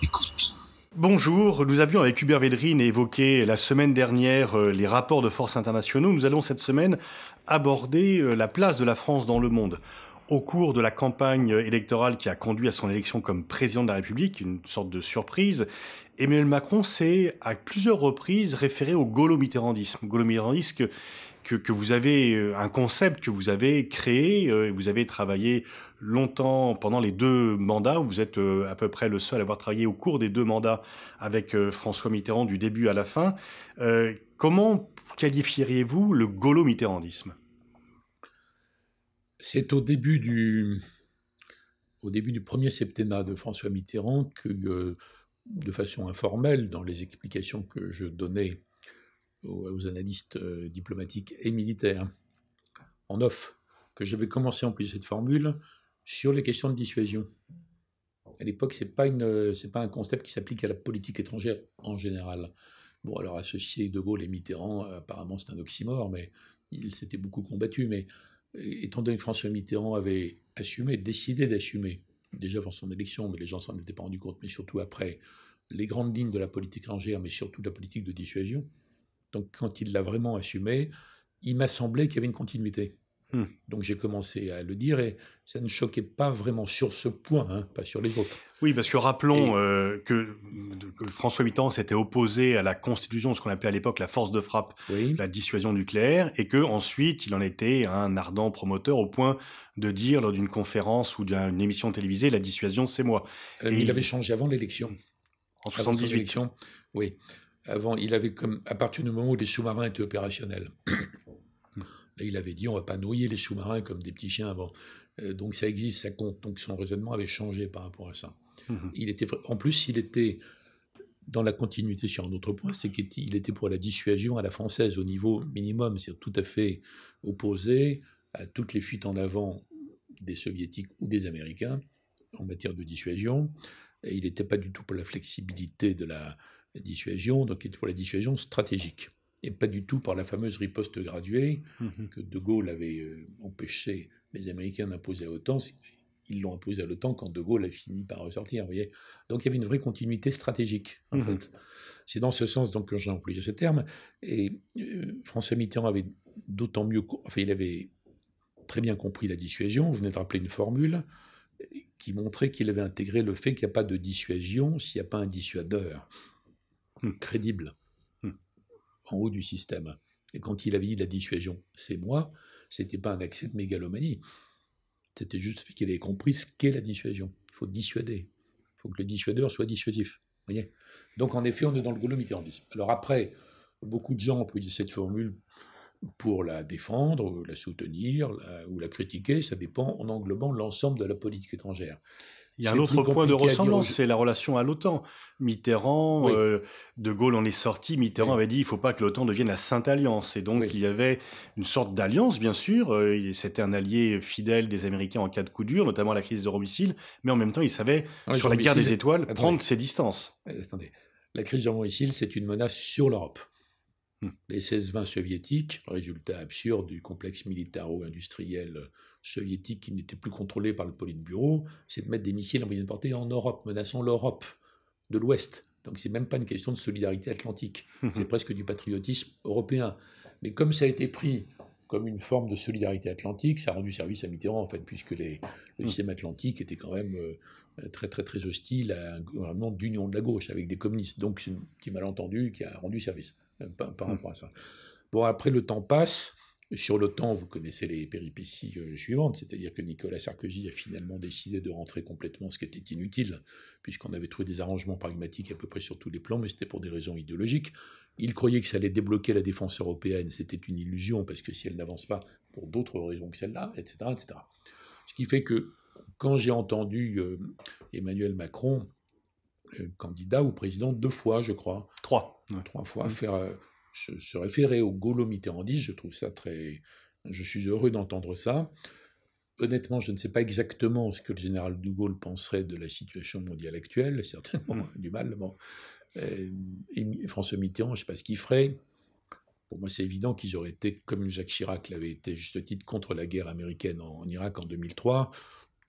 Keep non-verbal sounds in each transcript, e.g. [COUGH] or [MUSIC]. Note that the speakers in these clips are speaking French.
Écoute. Bonjour, nous avions avec Hubert Védrine évoqué la semaine dernière euh, les rapports de force internationaux. Nous allons cette semaine aborder euh, la place de la France dans le monde au cours de la campagne électorale qui a conduit à son élection comme président de la République, une sorte de surprise, Emmanuel Macron s'est à plusieurs reprises référé au golo mitterrandisme golo mitterrandisme que, vous avez, euh, un concept que vous avez créé, euh, vous avez travaillé longtemps pendant les deux mandats, où vous êtes euh, à peu près le seul à avoir travaillé au cours des deux mandats avec François Mitterrand du début à la fin. comment qualifieriez-vous le golo mitterrandisme c'est au début du au début du premier septennat de François Mitterrand que, euh, de façon informelle, dans les explications que je donnais aux, analystes euh, diplomatiques et militaires en off, que j'avais commencé à employer cette formule sur les questions de dissuasion. À l'époque, ce n'est pas, pas un concept qui s'applique à la politique étrangère en général. Bon, alors associer De Gaulle et Mitterrand, apparemment c'est un oxymore, mais ils s'étaient beaucoup combattus. Mais étant donné que François Mitterrand avait assumé, décidé d'assumer, déjà avant son élection, mais les gens s'en étaient pas rendus compte, mais surtout après, les grandes lignes de la politique étrangère, mais surtout de la politique de dissuasion. Donc quand il l'a vraiment assumé, il m'a semblé qu'il y avait une continuité. Hmm. Donc j'ai commencé à le dire et ça ne choquait pas vraiment sur ce point, hein, pas sur les autres. Oui, parce que rappelons euh, que, François Mitterrand s'était opposé à la constitution ce qu'on appelait à l'époque la force de frappe, la dissuasion nucléaire, et que ensuite il en était un ardent promoteur au point de dire lors d'une conférence ou d'une émission télévisée la dissuasion c'est moi. Euh, il, avait changé avant l'élection. En 78. oui. Avant, il avait comme à partir du moment où les sous-marins étaient opérationnels il avait dit on va pas noyer les sous-marins comme des petits chiens avant. Euh, donc ça existe, ça compte. Donc son raisonnement avait changé par rapport à ça. Mhm. Il était, en plus, il était dans la continuité sur un autre point, c'est qu'il était pour la dissuasion à la française au niveau minimum, cest tout à fait opposé à toutes les fuites en avant des soviétiques ou des américains en matière de dissuasion. Et il n'était pas du tout pour la flexibilité de la dissuasion, donc il était pour la dissuasion stratégique et pas du tout par la fameuse riposte graduée mhm. que De Gaulle avait euh, empêché les Américains d'imposer à l'OTAN. Ils l'ont imposé à l'OTAN quand De Gaulle a fini par ressortir. Vous voyez donc il y avait une vraie continuité stratégique, en mhm. fait. C'est dans ce sens donc, que j'ai employé ce terme. Et euh, François Mitterrand avait d'autant mieux. Enfin, il avait très bien compris la dissuasion. Vous venez de rappeler une formule euh, qui montrait qu'il avait intégré le fait qu'il n'y a pas de dissuasion s'il n'y a pas un dissuadeur hmm. crédible en haut du système. Et quand il avait dit la dissuasion, c'est moi, c'était pas un accès de mégalomanie. C'était juste qu'il avait compris ce qu'est la dissuasion. Il faut dissuader. Il faut que le dissuadeur soit dissuasif. Voyez Donc, en effet, on est dans le goulot Alors après, beaucoup de gens ont pris cette formule pour la défendre, la soutenir ou la critiquer, ça dépend, en englobant l'ensemble de la politique étrangère. Il y a un autre point de ressemblance, c'est la relation à l'OTAN. Mitterrand, euh, De Gaulle en est sorti, Mitterrand avait dit il ne faut pas que l'OTAN devienne la Sainte Alliance. Et donc il y avait une sorte d'alliance, bien sûr. Euh, c'était un allié fidèle des Américains en cas de coup dur, notamment la crise de d'Euromissile, mais en même temps il savait, ah sur la guerre des étoiles, prendre ses distances. Eh, attendez, la crise de d'Euromissile, c'est une menace sur l'Europe. Hmm. Les 16-20 soviétiques, résultat absurde du complexe militaro-industriel soviétique qui n'était plus contrôlé par le Politburo, c'est de mettre des missiles en moyenne portée en Europe, menaçant l'Europe de l'Ouest. Donc ce n'est même pas une question de solidarité atlantique, [LAUGHS] c'est presque du patriotisme européen. Mais comme ça a été pris comme une forme de solidarité atlantique, ça a rendu service à Mitterrand en fait, puisque les, le hmm. système atlantique était quand même euh, très très très hostile à un gouvernement d'union de la gauche avec des communistes. Donc c'est un petit malentendu qui a rendu service euh, par, hmm. rapport à ça. Bon après le temps passe. Sur le temps, vous connaissez les péripéties euh, suivantes, c'est-à-dire que Nicolas Sarkozy a finalement décidé de rentrer complètement, ce qui était inutile, puisqu'on avait trouvé des arrangements pragmatiques à peu près sur tous les plans, mais c'était pour des raisons idéologiques. Il croyait que ça allait débloquer la défense européenne, c'était une illusion, parce que si elle n'avance pas pour d'autres raisons que celle-là, etc., etc. Ce qui fait que quand j'ai entendu euh, Emmanuel Macron, euh, candidat ou président, deux fois, je crois. Trois. Trois fois, mmh. faire se, référer au gaulo je trouve ça très. Je suis heureux d'entendre ça. Honnêtement, je ne sais pas exactement ce que le général de Gaulle penserait de la situation mondiale actuelle, certainement mmh. [LAUGHS] du mal. Euh, François Mitterrand, je ne sais pas ce qu'il ferait. Pour moi, c'est évident qu'ils auraient été, comme Jacques Chirac l'avait été, juste titre, contre la guerre américaine en Irak en 2003.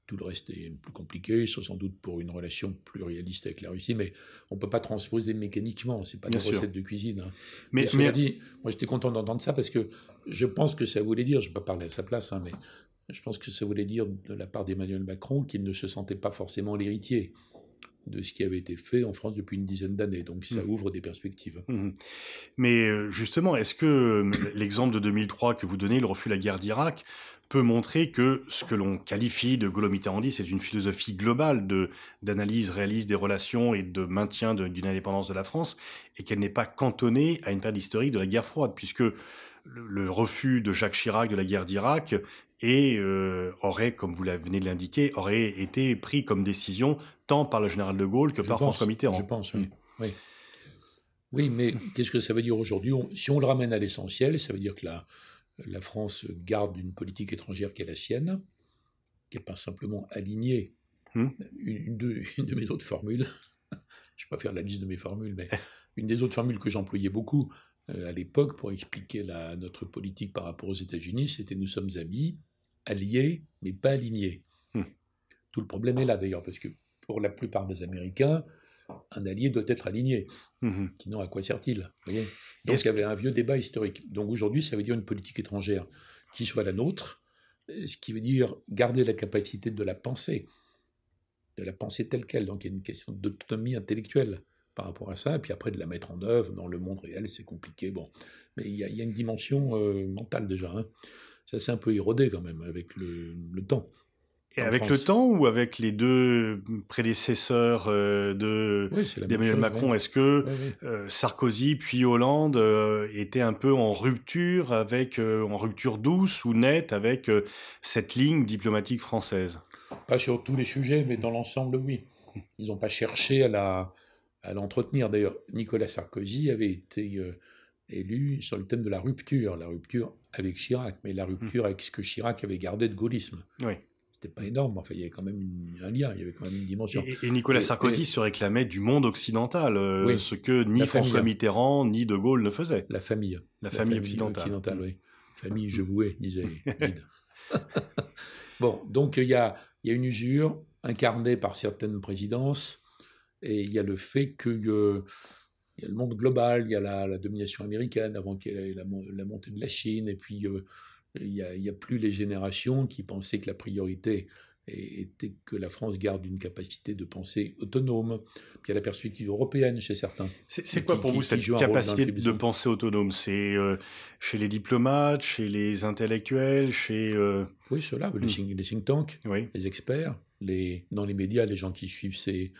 Tout le reste est plus compliqué, sans doute pour une relation plus réaliste avec la Russie, mais on ne peut pas transposer mécaniquement, ce n'est pas une recette de cuisine. Hein. Mais, mais, dit, moi j'étais content d'entendre ça parce que je pense que ça voulait dire, je ne vais pas parler à sa place, hein, mais je pense que ça voulait dire de la part d'Emmanuel Macron qu'il ne se sentait pas forcément l'héritier de ce qui avait été fait en France depuis une dizaine d'années. Donc ça mmh. ouvre des perspectives. Mmh. Mais euh, justement, est-ce que euh, l'exemple de 2003 que vous donnez, le refus de la guerre d'Irak, peut montrer que ce que l'on qualifie de Golomit-Arandi, c'est une philosophie globale de d'analyse réaliste des relations et de maintien d'une indépendance de la France, et qu'elle n'est pas cantonnée à une période historique de la guerre froide, puisque le, refus de Jacques Chirac de la guerre d'Irak et euh, aurait, comme vous venez de l'indiquer, aurait été pris comme décision tant par le général de Gaulle que par François Mitterrand. Je pense, hmm. oui. Oui, mais qu'est-ce que ça veut dire aujourd'hui Si on le ramène à l'essentiel, ça veut dire que la, France garde une politique étrangère qui est la sienne, qui n'est pas simplement alignée. Hmm. de, une, de, mes autres formules, [LAUGHS] je ne vais pas faire la liste de mes formules, mais [LAUGHS] une des autres formules que j'employais beaucoup, euh, à l'époque pour expliquer la, notre politique par rapport aux États-Unis, c'était nous sommes amis, alliés, mais pas alignés. Hmm. Tout le problème est là d'ailleurs, parce que pour la plupart des Américains, un allié doit être aligné. Mhm. Sinon, à quoi sert-il Donc, il y avait un vieux débat historique. Donc, aujourd'hui, ça veut dire une politique étrangère qui soit la nôtre, ce qui veut dire garder la capacité de la penser, de la penser telle qu'elle. Donc, il y a une question d'autonomie intellectuelle par rapport à ça, et puis après de la mettre en œuvre dans le monde réel, c'est compliqué. Bon, mais il y, a une dimension euh, mentale déjà. Hein. Ça s'est un peu érodé quand même avec le, temps. Et avec le temps ou avec les deux prédécesseurs euh, de Macron, est-ce que euh, Sarkozy puis Hollande étaient un peu en rupture avec en rupture douce ou nette avec cette ligne diplomatique française Pas sur tous les sujets, mais dans l'ensemble, oui. Ils n'ont pas cherché à la à l'entretenir. D'ailleurs, Nicolas Sarkozy avait été euh, élu sur le thème de la rupture, la rupture avec Chirac, mais la hum. rupture avec ce que Chirac avait gardé de gaullisme. Oui. C'était pas énorme, enfin, il y avait quand même un lien, il y avait quand même une dimension. Et, Nicolas Sarkozy se réclamait du monde occidental, euh, ce que ni François Mitterrand ni De Gaulle ne faisaient. La famille. La, famille, occidentale. oui. Hum. Famille, je vouais, disait [LAUGHS] [LAUGHS] bon, donc il y a une usure incarnée par certaines présidences et il y a le fait que euh, il y a le monde global, il y a la, domination américaine avant qu'il y ait la, montée de la Chine, et puis euh, il n'y a, plus les générations qui pensaient que la priorité était que la France garde une capacité de pensée autonome. il y a la perspective européenne chez certains. C'est quoi pour vous cette capacité de pensée autonome C'est euh, chez les diplomates, chez les intellectuels, chez... Oui, ceux-là, hmm. les, think tanks, les experts, les, dans les médias, les gens qui suivent ces,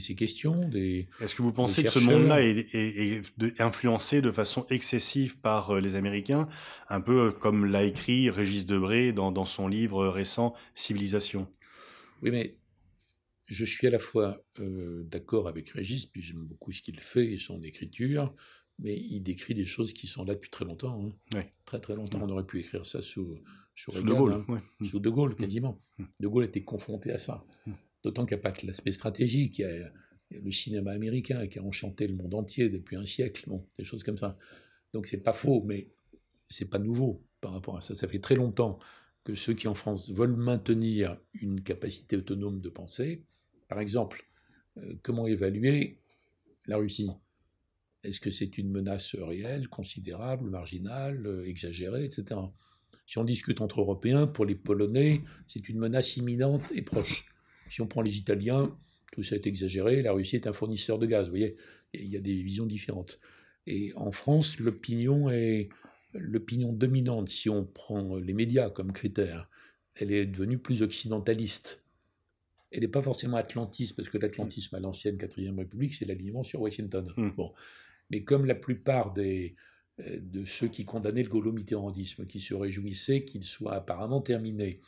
ces, questions des, Est-ce que vous pensez que ce monde-là est, influencé de façon excessive par euh, les Américains, un peu euh, comme l'a écrit Régis Debray dans, son livre euh, récent Civilisation Oui, mais je suis à la fois d'accord avec Régis, puis j'aime beaucoup ce qu'il fait et son écriture, mais il décrit des choses qui sont là depuis très longtemps. Hein. Très très longtemps. On aurait pu écrire ça sous, De Gaulle. Hein. Mm. Sous De Gaulle, mm. quasiment. Mm. De Gaulle était confronté à ça. D'autant qu'il n'y a pas que l'aspect stratégique, il y, a, le cinéma américain qui a enchanté le monde entier depuis un siècle, des choses comme ça. Donc c'est pas faux, mais c'est pas nouveau par rapport à ça. Ça fait très longtemps que ceux qui en France veulent maintenir une capacité autonome de penser. par exemple, euh, comment évaluer la Russie Est-ce que c'est une menace réelle, considérable, marginale, euh, exagérée, etc. Si on discute entre Européens, pour les Polonais, c'est une menace imminente et proche. Si on prend les Italiens, tout ça est exagéré, la Russie est un fournisseur de gaz, vous voyez, il y a des visions différentes. Et en France, l'opinion est l'opinion dominante, si on prend les médias comme critère, elle est devenue plus occidentaliste. Elle n'est pas forcément atlantiste, parce que l'atlantisme à l'ancienne 4e République, c'est l'alignement sur Washington. Hmm. Bon. Mais comme la plupart euh, de ceux qui condamnaient le gaullo-mitterrandisme, qui se réjouissaient qu'il soit apparemment terminé,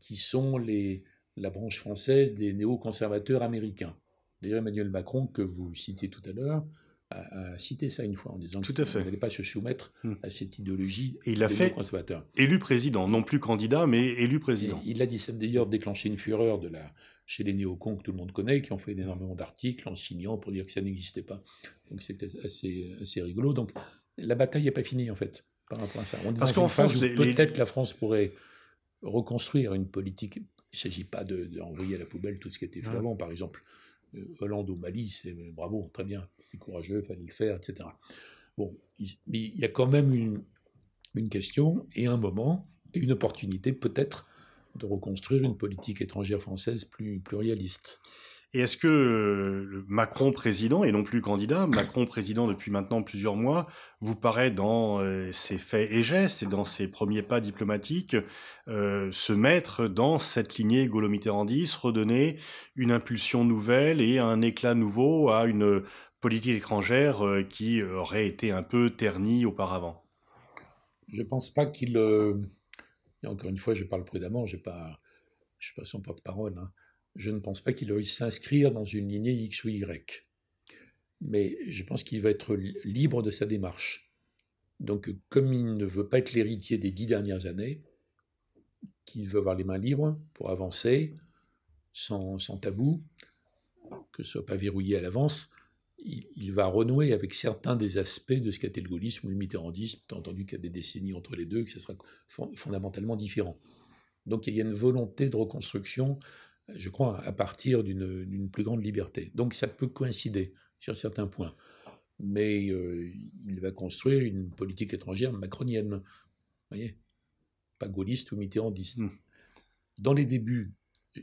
qui sont les, la branche française des néoconservateurs américains. D'ailleurs, Emmanuel Macron, que vous citez tout à l'heure, a, cité ça une fois en disant tout à n'allait pas se soumettre hmm. à cette idéologie et il l'a fait Élu président, non plus candidat, mais élu président. il a dit, ça d'ailleurs déclenché une fureur de la, chez les néocons que tout le monde connaît, qui ont fait énormément d'articles en signant pour dire que ça n'existait pas. Donc c'était assez, rigolo. Donc la bataille n'est pas finie en fait par rapport à ça. On Parce qu'en France, peut-être la France pourrait reconstruire une politique il ne s'agit pas d'envoyer de, à la poubelle tout ce qui été fait avant. Par exemple, euh, Hollande au Mali, c'est euh, bravo, très bien, c'est courageux, il fallait le faire, etc. Bon, il, mais il y a quand même une, question et un moment et une opportunité peut-être de reconstruire une politique étrangère française plus réaliste. Et est-ce que euh, Macron président, et non plus candidat, Macron président depuis maintenant plusieurs mois, vous paraît dans euh, ses faits et gestes et dans ses premiers pas diplomatiques euh, se mettre dans cette lignée Golomiterandis, redonner une impulsion nouvelle et un éclat nouveau à une politique étrangère qui aurait été un peu ternie auparavant Je ne pense pas qu'il... Encore une fois, je parle prudemment, je ne suis pas son porte-parole. Hein je ne pense pas qu'il à s'inscrire dans une lignée X ou Y. Mais je pense qu'il va être libre de sa démarche. Donc, comme il ne veut pas être l'héritier des dix dernières années, qu'il veut avoir les mains libres pour avancer, sans, tabou, que ce soit pas verrouillé à l'avance, il, va renouer avec certains des aspects de ce qu'a été le gaullisme ou le mitterrandisme, tant entendu qu'il y a des décennies entre les deux, que ce sera fondamentalement différent. Donc il y a une volonté de reconstruction je crois, à partir d'une plus grande liberté. Donc ça peut coïncider sur certains points. Mais euh, il va construire une politique étrangère macronienne. Vous voyez Pas gaulliste ou mitterrandiste. Hmm. Dans les débuts,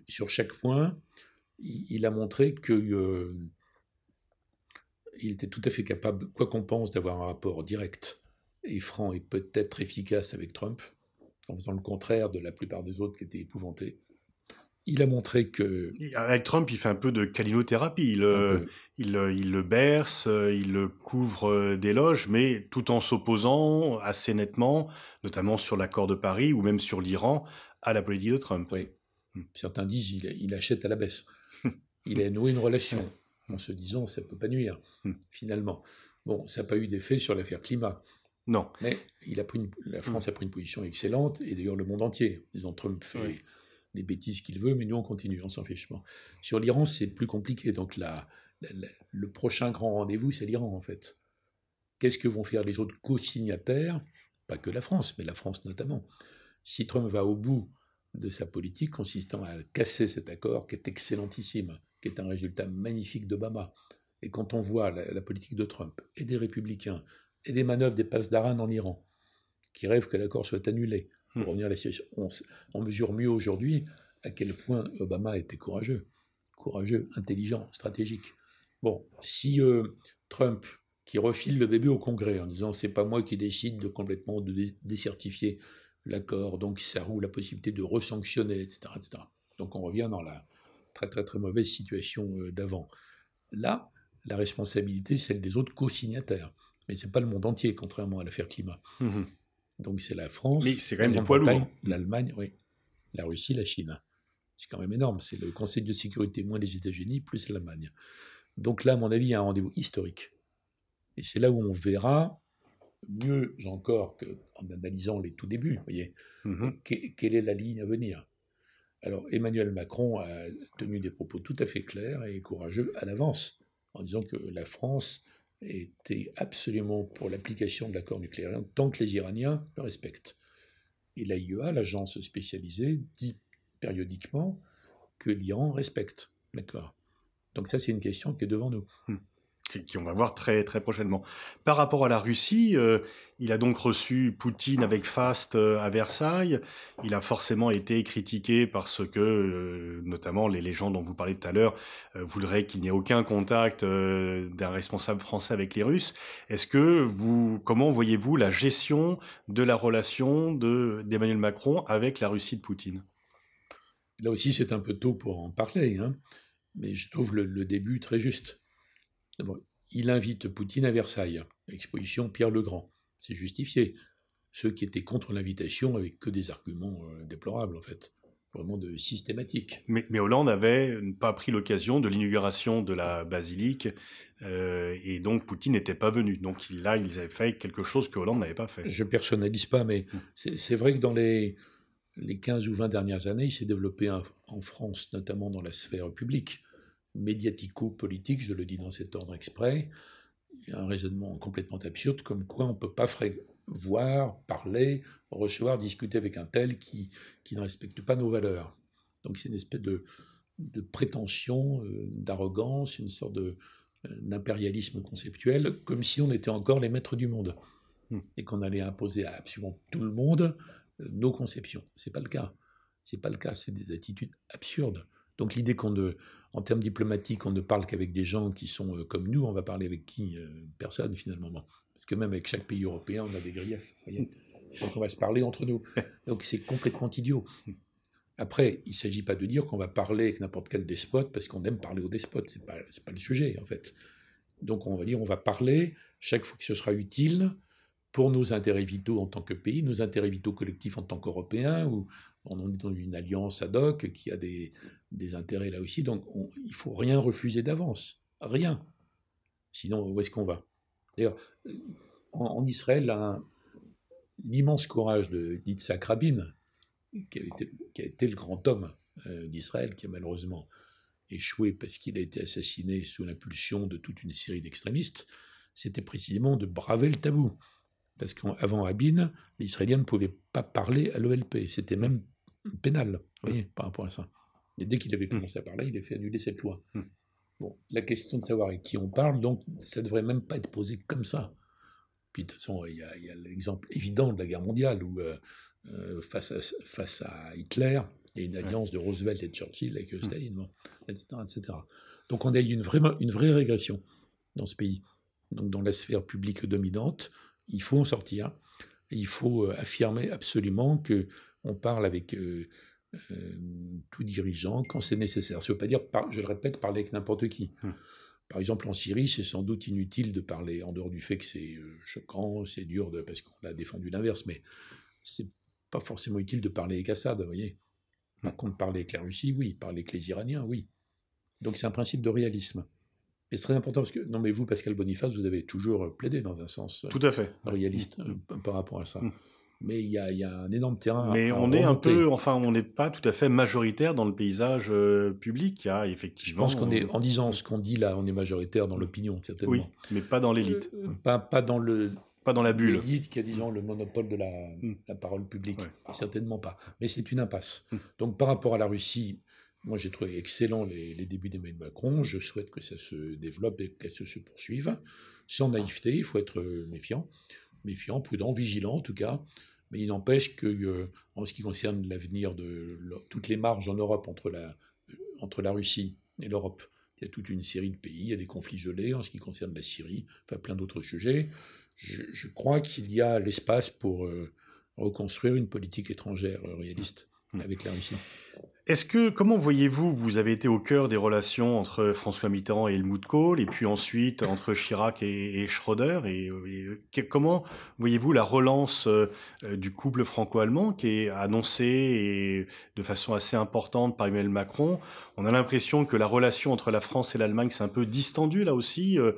sur chaque point, il, a montré que. Euh, il était tout à fait capable, quoi qu'on pense, d'avoir un rapport direct et franc et peut-être efficace avec Trump, en faisant le contraire de la plupart des autres qui étaient épouvantés il a montré que... Avec Trump, il fait un peu de calinothérapie. Il, euh, euh, il, le berce, euh, il le couvre d'éloges, mais tout en s'opposant assez nettement, notamment sur l'accord de Paris ou même sur l'Iran, à la politique de Trump. Oui. Hmm. Certains disent il, achète à la baisse. [LAUGHS] il a noué une relation en se disant ça ne peut pas nuire, hmm. finalement. Bon, ça n'a pas eu d'effet sur l'affaire climat. Non. Mais il a pris la France hmm. a pris une position excellente, et d'ailleurs le monde entier. ont Trump fait les bêtises qu'il veut, mais nous on continue, on s'en fiche. Sur l'Iran, c'est plus compliqué. Donc la, le prochain grand rendez-vous, c'est l'Iran en fait. Qu'est-ce que vont faire les autres co-signataires Pas que la France, mais la France notamment. Si Trump va au bout de sa politique consistant à casser cet accord qui est excellentissime, qui est un résultat magnifique d'Obama, et quand on voit la, politique de Trump et des républicains et des manœuvres des passes d'Aran en Iran, qui rêvent que l'accord soit annulé, Hmm. on, mesure mieux aujourd'hui à quel point Obama était courageux, courageux, intelligent, stratégique. Bon, si euh, Trump, qui refile le bébé au Congrès en disant c'est pas moi qui décide de complètement de décertifier l'accord, donc ça roule la possibilité de resanctionner, etc., etc. Donc on revient dans la très très très mauvaise situation euh, d'avant. Là, la responsabilité, c'est celle des autres co-signataires. Mais ce n'est pas le monde entier, contrairement à l'affaire climat. Mmh donc c'est la France, Mais c'est quand même l'Allemagne, la Russie, la Chine. C'est quand même énorme. C'est le Conseil de sécurité moins les États-Unis plus l'Allemagne. Donc là, à mon avis, il y a un rendez-vous historique. Et c'est là où on verra mieux encore qu'en analysant les tout débuts, vous voyez, mhm. quelle est la ligne à venir. Alors Emmanuel Macron a tenu des propos tout à fait clairs et courageux à l'avance, en disant que la France était absolument pour l'application de l'accord nucléaire tant que les Iraniens le respectent. Et l'AIEA, l'agence spécialisée, dit périodiquement que l'Iran respecte. l'accord Donc ça, c'est une question qui est devant nous. Hmm qui on va voir très très prochainement. Par rapport à la Russie, euh, il a donc reçu Poutine avec Fast euh, à Versailles. Il a forcément été critiqué parce que, euh, notamment, les, légendes dont vous parlez tout à l'heure voudraient qu'il n'y ait aucun contact d'un responsable français avec les Russes. Est-ce que vous, comment voyez-vous la gestion de la relation de d'Emmanuel Macron avec la Russie de Poutine Là aussi, c'est un peu tôt pour en parler, hein, mais je trouve le début très juste il invite Poutine à Versailles, exposition Pierre le Grand. C'est justifié. Ceux qui étaient contre l'invitation avaient que des arguments euh, déplorables, en fait vraiment de systématique. Mais, Hollande n'avait pas pris l'occasion de l'inauguration de la basilique euh, et donc Poutine n'était pas venu. Donc là, ils avaient fait quelque chose que Hollande n'avait pas fait. Je personnalise pas, mais hum. c'est vrai que dans les, 15 ou 20 dernières années, il s'est développé en France, notamment dans la sphère publique, médiatico-politique, je le dis dans cet ordre exprès, un raisonnement complètement absurde comme quoi on ne peut pas voir, parler, recevoir, discuter avec un tel qui, qui ne respecte pas nos valeurs. Donc c'est une espèce de, prétention, euh, d'arrogance, une sorte de, euh, d'impérialisme conceptuel, comme si on était encore les maîtres du monde hmm. et qu'on allait imposer à absolument tout le monde euh, nos conceptions. C'est pas le cas. C'est pas le cas. C'est des attitudes absurdes. Donc l'idée qu'on ne, en termes diplomatiques, on ne parle qu'avec des gens qui sont euh, comme nous, on va parler avec qui euh, Personne finalement. Parce que même avec chaque pays européen, on a des griefs. Donc on va se parler entre nous. Donc c'est complètement idiot. Après, il ne s'agit pas de dire qu'on va parler avec n'importe quel despote parce qu'on aime parler aux despotes. Ce n'est pas, pas, le sujet en fait. Donc on va dire on va parler chaque fois que ce sera utile pour nos intérêts vitaux en tant que pays, nos intérêts vitaux collectifs en tant qu'Européens, ou on est dans une alliance ad hoc qui a des, des intérêts là aussi. Donc il il faut rien refuser d'avance, rien. Sinon, où est-ce qu'on va D'ailleurs, en, Israël, l'immense courage de Yitzhak Rabin, qui, a été le grand homme euh, d'Israël, qui a malheureusement échoué parce qu'il a été assassiné sous l'impulsion de toute une série d'extrémistes, c'était précisément de braver le tabou. Parce qu'avant Rabin, l'Israélien ne pouvait pas parler à l'OLP. C'était même pénal, vous voyez, par rapport à ça. Et dès qu'il avait mmh. commencé à parler, il a fait annuler cette loi. Mmh. Bon, la question de savoir avec qui on parle, donc, ça ne devrait même pas être posé comme ça. Puis de toute façon, il y a, l'exemple évident de la guerre mondiale où, euh, euh, face, à, face à Hitler, il y a une alliance de Roosevelt et de Churchill avec euh, mmh. Staline, etc., Donc on a eu une vraie, une vraie régression dans ce pays. Donc dans la sphère publique dominante, il faut en sortir. il faut affirmer absolument que on parle avec euh, tout dirigeant quand c'est nécessaire. Ça ne veut pas dire, je le répète, parler avec n'importe qui. Hum. Par exemple, en Syrie, c'est sans doute inutile de parler, en dehors du fait que c'est euh, choquant, c'est dur, de, parce qu'on a défendu l'inverse, mais c'est pas forcément utile de parler avec Assad, vous voyez. Par hum. contre, parler avec la Russie, oui. Parler avec les Iraniens, oui. Donc c'est un principe de réalisme. Et c'est très important parce que, non mais vous, Pascal Boniface, vous avez toujours plaidé dans un sens euh, Tout à fait. réaliste hum, par rapport à ça mais il y, a un énorme terrain. Mais à on est un peu, enfin, on n'est pas tout à fait majoritaire dans le paysage euh, public. effectivement. Je pense qu'on est, euh, en disant ce qu'on dit là, on est majoritaire dans l'opinion, certainement. Oui, mais pas dans l'élite. pas, dans le. Pas dans la bulle. L'élite qui a, disons, le monopole de la, mm. parole publique. Certainement pas. Mais c'est une impasse. Mm. Donc, par rapport à la Russie, moi, j'ai trouvé excellent les, débuts d'Emmanuel Macron. Je souhaite que ça se développe et qu'elle se poursuive. Sans naïveté, il faut être euh, méfiant méfiant, prudent, vigilant en tout cas. Mais il n'empêche que, euh, en ce qui concerne l'avenir de toutes les marges en Europe entre la, euh, entre la Russie et l'Europe, il y a toute une série de pays, il y a des conflits gelés en ce qui concerne la Syrie, enfin plein d'autres sujets. Je, crois qu'il y a l'espace pour euh, reconstruire une politique étrangère réaliste mmh. avec la Russie. Est-ce que, comment voyez-vous, vous avez été au cœur des relations entre François Mitterrand et Helmut Kohl, et puis ensuite entre Chirac et, Schroeder. Schröder, et, comment voyez-vous la relance euh, euh, du couple franco-allemand qui est annoncé de façon assez importante par Emmanuel Macron On a l'impression que la relation entre la France et l'Allemagne s'est un peu distendue là aussi, euh,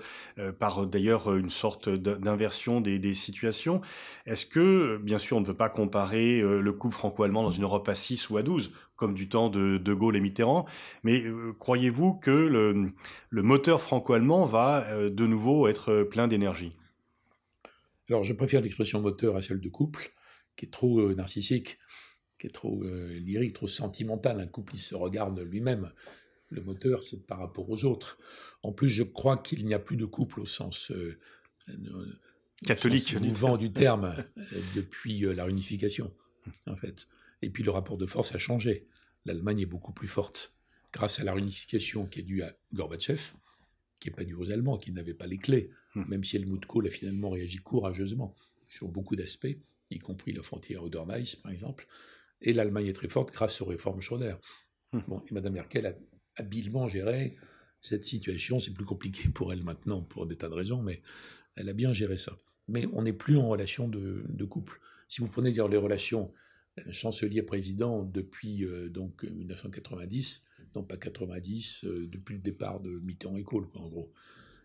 par d'ailleurs une sorte d'inversion des, des, situations. Est-ce que, bien sûr, on ne peut pas comparer le couple franco-allemand dans une Europe à 6 ou à 12 comme du temps de De Gaulle et Mitterrand. Mais euh, croyez-vous que le, moteur franco-allemand va euh, de nouveau être euh, plein d'énergie Alors je préfère l'expression moteur à celle de couple, qui est trop narcissique, qui est trop lyrique, trop sentimentale. Un couple, il se regarde lui-même. Le moteur, c'est par rapport aux autres. En plus, je crois qu'il n'y a plus de couple au sens catholique du, du terme depuis la réunification, en fait. Et puis le rapport de force a changé. L'Allemagne est beaucoup plus forte grâce à la réunification qui est due à Gorbatchev, qui n'est pas due aux Allemands, qui n'avaient pas les clés, hmm. même si Helmut Kohl a finalement réagi courageusement sur beaucoup d'aspects, y compris la frontière oder par exemple. Et l'Allemagne est très forte grâce aux réformes Schröder. Hmm. Bon, et Mme Merkel a habilement géré cette situation. C'est plus compliqué pour elle maintenant, pour des tas de raisons, mais elle a bien géré ça. Mais on n'est plus en relation de, couple. Si vous prenez dire les relations chancelier-président depuis euh, donc 1990, euh, non pas 90, euh, depuis le départ de Mitterrand et Kohl, en gros.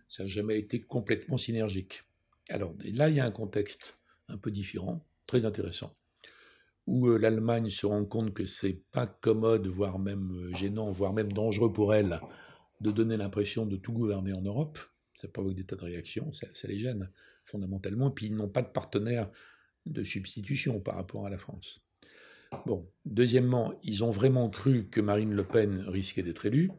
Ça n'a jamais été complètement synergique. Alors là, il y a un contexte un peu différent, très intéressant, où l'Allemagne se rend compte que c'est pas commode, voire même gênant, voire même dangereux pour elle, de donner l'impression de tout gouverner en Europe. Ça provoque des tas de réactions, ça, ça les gêne fondamentalement. Et puis ils n'ont pas de partenaire de substitution par rapport à la France. Bon. Deuxièmement, ils ont vraiment cru que Marine Le Pen risquait d'être élue.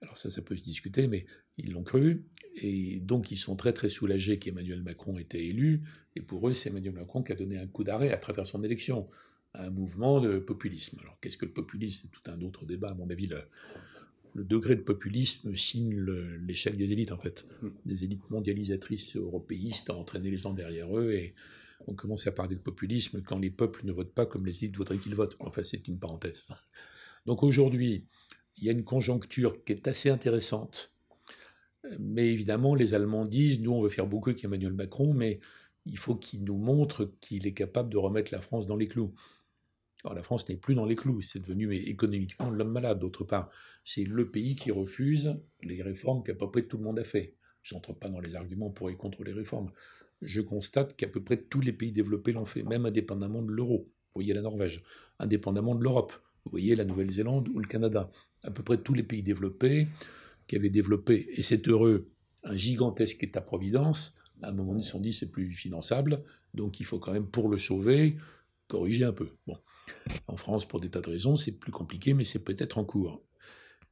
Alors ça, ça peut se discuter, mais ils l'ont cru. Et donc, ils sont très très soulagés qu'Emmanuel Macron était élu. Et pour eux, c'est Emmanuel Macron qui a donné un coup d'arrêt à travers son élection un mouvement de populisme. Alors, qu'est-ce que le populisme C'est tout un autre débat, à mon avis. Le, degré de populisme signe l'échec des élites, en fait. Hmm. Des élites mondialisatrices européistes à entraîner les gens derrière eux et on commence à parler de populisme quand les peuples ne votent pas comme les élites voudraient qu'ils votent. Enfin, c'est une parenthèse. Donc aujourd'hui, il y a une conjoncture qui est assez intéressante. Mais évidemment, les Allemands disent, nous, on veut faire beaucoup qu'Emmanuel Emmanuel Macron, mais il faut qu'il nous montre qu'il est capable de remettre la France dans les clous. Alors la France n'est plus dans les clous, c'est devenu économiquement l'homme malade. D'autre part, c'est le pays qui refuse les réformes qu'à peu près tout le monde a fait. Je n'entre pas dans les arguments pour et contre les réformes je constate qu'à peu près tous les pays développés l'ont fait, même indépendamment de l'euro. Vous voyez la Norvège, indépendamment de l'Europe. Vous voyez la Nouvelle-Zélande ou le Canada. À peu près tous les pays développés qui avaient développé, et c'est heureux, un gigantesque État-providence, à un moment donné, ils se sont dit c'est plus finançable, donc il faut quand même, pour le sauver, corriger un peu. En France, pour des tas de raisons, c'est plus compliqué, mais c'est peut-être en cours.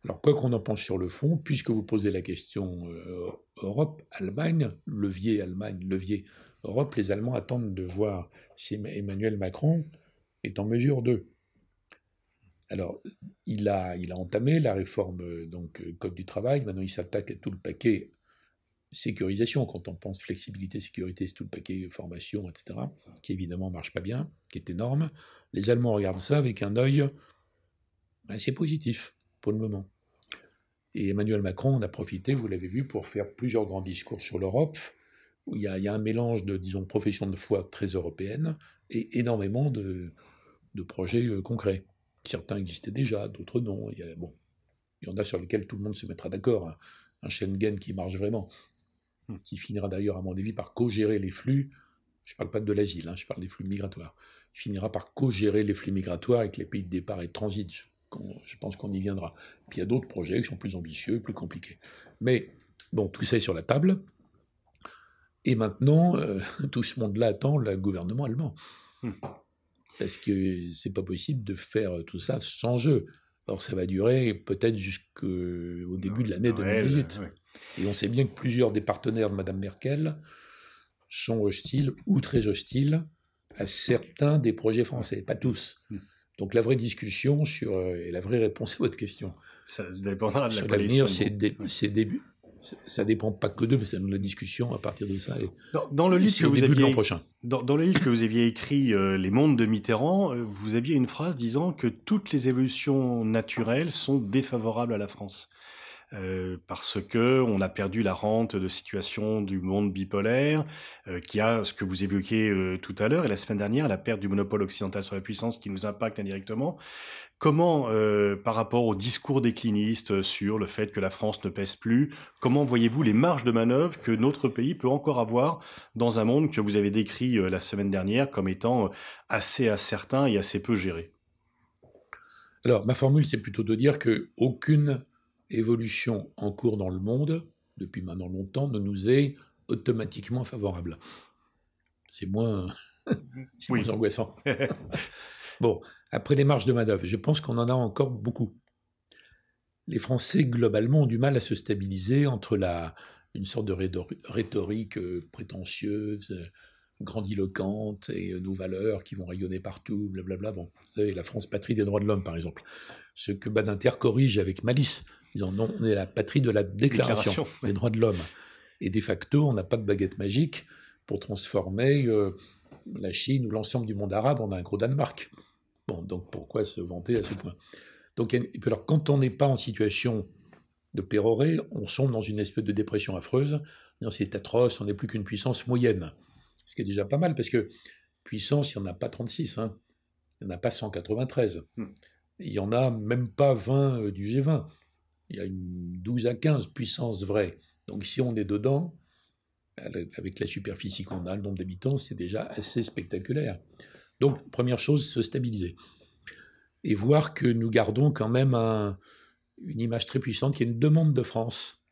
Alors, quoi qu'on en pense sur le fond, puisque vous posez la question euh, Europe, Allemagne, levier Allemagne, levier Europe, les Allemands attendent de voir si Emmanuel Macron est en mesure de. Alors, il a, il a entamé la réforme donc Code du travail, maintenant il s'attaque à tout le paquet sécurisation, quand on pense flexibilité, sécurité, c'est tout le paquet formation, etc., qui évidemment marche pas bien, qui est énorme. Les Allemands regardent ça avec un œil assez ben, positif pour le moment. Et Emmanuel Macron en a profité, vous l'avez vu, pour faire plusieurs grands discours sur l'Europe, où il y, a, un mélange de, disons, profession de foi très européennes et énormément de, projets euh, concrets. Certains existaient déjà, d'autres non. Il y, a, bon, il y en a sur lesquels tout le monde se mettra d'accord. Hein. Un Schengen qui marche vraiment, hmm. qui finira d'ailleurs, à mon avis, par co-gérer les flux. Je ne parle pas de l'asile, hein, je parle des flux migratoires. Il finira par co-gérer les flux migratoires avec les pays de départ et de transit je pense qu'on y viendra. Puis il y a d'autres projets qui sont plus ambitieux, plus compliqués. Mais bon, tout ça est sur la table. Et maintenant, euh, [LAUGHS] tout ce monde-là attend le gouvernement allemand. Hmm. Parce que c'est pas possible de faire tout ça sans jeu. Alors ça va durer peut-être jusqu'au début de l'année 2018. Et on sait bien que plusieurs des partenaires de Mme Merkel sont hostiles ou très hostiles à certains des projets français, pas tous. Hmm. Donc la vraie discussion sur, euh, et la vraie réponse à votre question ça de sur l'avenir, c'est début. Ça dépend pas que d'eux, mais ça donne la discussion à partir de ça. dans, le livre que vous aviez, le livre que vous écrit, euh, Les mondes de Mitterrand, euh, vous aviez une phrase disant que toutes les évolutions naturelles sont défavorables à la France. Euh, parce que on a perdu la rente de situation du monde bipolaire, euh, qui a ce que vous évoquiez euh, tout à l'heure, et la semaine dernière, la perte du monopole occidental sur la puissance qui nous impacte indirectement. Comment, par rapport au discours décliniste sur le fait que la France ne pèse plus, comment voyez-vous les marges de manœuvre que notre pays peut encore avoir dans un monde que vous avez décrit la semaine dernière comme étant assez incertain et assez peu géré Alors, ma formule, c'est plutôt de dire que aucune évolution en cours dans le monde, depuis maintenant longtemps, ne nous est automatiquement favorable. C'est moins, [LAUGHS] angoissant. [LAUGHS] bon, après les marges de Madoff, je pense qu'on en a encore beaucoup. Les Français, globalement, ont du mal à se stabiliser entre la, une sorte de rhétorique euh, prétentieuse, euh, grandiloquente et euh, nos valeurs qui vont rayonner partout, blablabla. Bon, vous savez, la France patrie des droits de l'homme, par exemple. Ce que Badinter corrige avec malice ils on est la patrie de la déclaration, des droits de l'homme. Et de facto, on n'a pas de baguette magique pour transformer euh, la Chine ou l'ensemble du monde arabe en un gros Danemark. Bon, donc pourquoi se vanter à ce point Donc, alors, quand on n'est pas en situation de pérorer, on sombre dans une espèce de dépression affreuse. C'est atroce, on n'est plus qu'une puissance moyenne. Ce qui est déjà pas mal, parce que puissance, il n'y en a pas 36, hein. il n'y en a pas 193. Hmm. Il n'y en a même pas 20 euh, du G20 il y a une 12 à 15 puissance vraies. Donc si on est dedans, ben, avec la superficie qu'on a, le nombre d'habitants, c'est déjà assez spectaculaire. Donc première chose, se stabiliser. Et voir que nous gardons quand même une image très puissante qu'il y a une demande de France.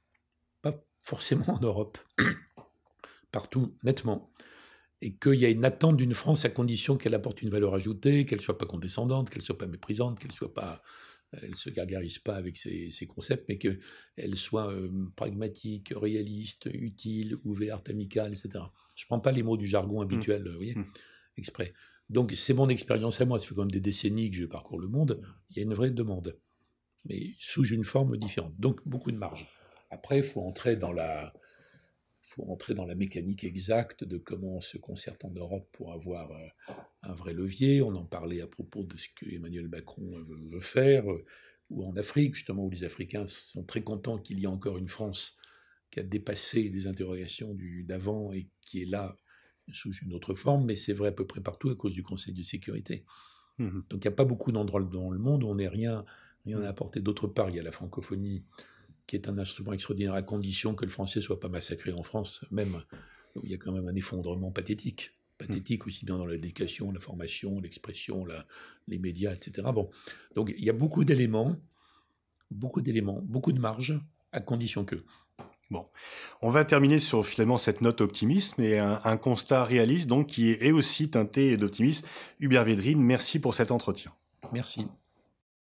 Pas forcément en Europe, [COUGHS] partout, nettement. Et qu'il y a une attente d'une France à condition qu'elle apporte une valeur ajoutée, qu'elle ne soit pas condescendante, qu'elle ne soit pas méprisante, qu'elle ne soit pas elle se gargarise pas avec ses, concepts, mais qu'elle soit euh, pragmatique, réaliste, utile, ouverte, amicale, etc. Je prends pas les mots du jargon mmh. habituel, vous voyez, mmh. exprès. Donc c'est mon expérience à moi, ça fait quand même des décennies que je parcours le monde, il y a une vraie demande, mais sous une forme différente. Donc beaucoup de marge. Après, il faut entrer dans la, il faut rentrer dans la mécanique exacte de comment on se concerte en Europe pour avoir euh, un vrai levier. On en parlait à propos de ce que Emmanuel Macron euh, veut faire, euh, ou en Afrique, justement, où les Africains sont très contents qu'il y ait encore une France qui a dépassé les interrogations d'avant et qui est là sous une autre forme, mais c'est vrai à peu près partout à cause du Conseil de sécurité. Mmh Donc il n'y a pas beaucoup d'endroits dans le monde où on n'est rien, rien mmh. à apporter. D'autre part, il y a la francophonie qui est un instrument extraordinaire à condition que le français soit pas massacré en France, même où il y a quand même un effondrement pathétique, pathétique hmm. aussi bien dans l'éducation, la formation, l'expression, les médias, etc. Bon, donc il y a beaucoup d'éléments, beaucoup d'éléments, beaucoup de marge, à condition que. Bon, on va terminer sur finalement cette note optimiste, et un, un constat réaliste donc qui est aussi teinté d'optimisme. Hubert Védrine, merci pour cet entretien. Merci.